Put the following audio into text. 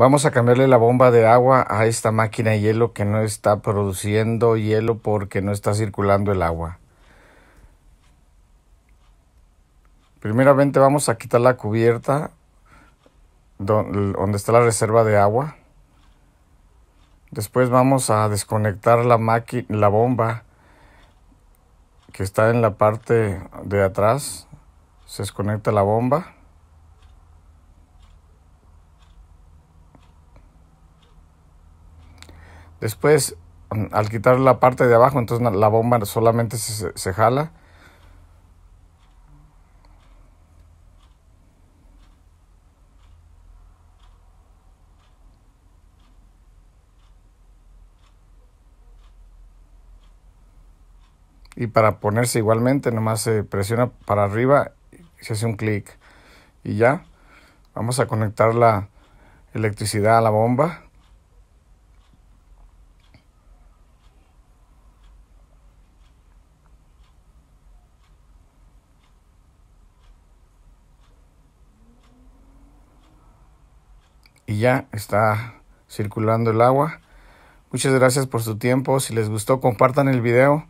Vamos a cambiarle la bomba de agua a esta máquina de hielo que no está produciendo hielo porque no está circulando el agua. Primeramente vamos a quitar la cubierta donde está la reserva de agua. Después vamos a desconectar la, la bomba que está en la parte de atrás. Se desconecta la bomba. Después, al quitar la parte de abajo, entonces la bomba solamente se, jala. y para ponerse igualmente nomás se presiona para arriba y se hace un clic y ya vamos a conectar la electricidad a la bomba y ya está circulando el agua. Muchas gracias por su tiempo. Si les gustó, compartan el video.